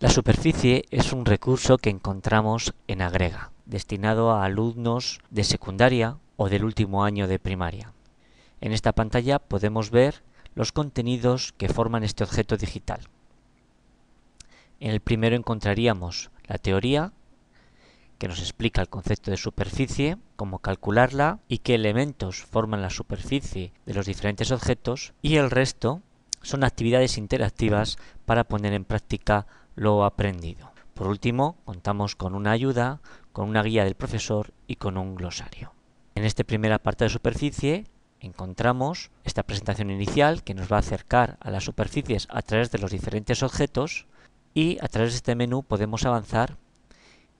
La superficie es un recurso que encontramos en Agrega, destinado a alumnos de secundaria o del último año de primaria. En esta pantalla podemos ver los contenidos que forman este objeto digital. En el primero encontraríamos la teoría, que nos explica el concepto de superficie, cómo calcularla y qué elementos forman la superficie de los diferentes objetos, y el resto son actividades interactivas para poner en práctica lo aprendido. Por último, contamos con una ayuda, con una guía del profesor y con un glosario. En esta primera parte de superficie encontramos esta presentación inicial que nos va a acercar a las superficies a través de los diferentes objetos y a través de este menú podemos avanzar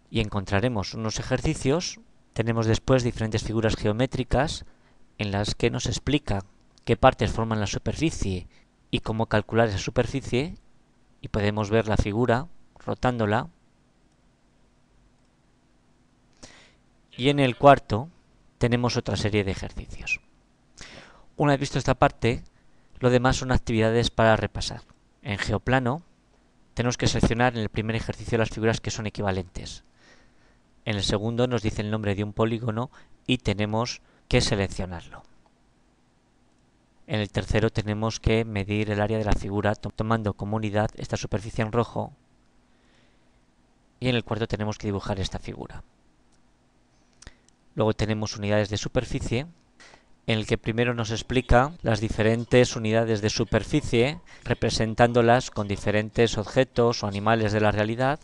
y encontraremos unos ejercicios. Tenemos después diferentes figuras geométricas en las que nos explica qué partes forman la superficie y cómo calcular esa superficie y podemos ver la figura rotándola. Y en el cuarto tenemos otra serie de ejercicios. Una vez visto esta parte, lo demás son actividades para repasar. En geoplano tenemos que seleccionar en el primer ejercicio las figuras que son equivalentes. En el segundo nos dice el nombre de un polígono y tenemos que seleccionarlo. En el tercero tenemos que medir el área de la figura tomando como unidad esta superficie en rojo y en el cuarto tenemos que dibujar esta figura. Luego tenemos unidades de superficie en el que primero nos explica las diferentes unidades de superficie representándolas con diferentes objetos o animales de la realidad.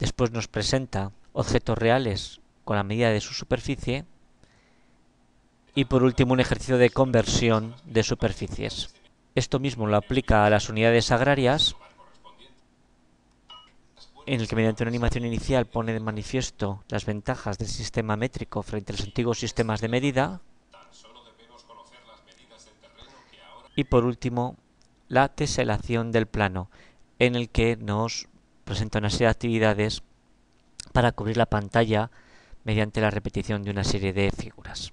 Después nos presenta objetos reales con la medida de su superficie y por último, un ejercicio de conversión de superficies. Esto mismo lo aplica a las unidades agrarias, en el que mediante una animación inicial pone de manifiesto las ventajas del sistema métrico frente a los antiguos sistemas de medida. Y por último, la teselación del plano, en el que nos presenta una serie de actividades para cubrir la pantalla mediante la repetición de una serie de figuras.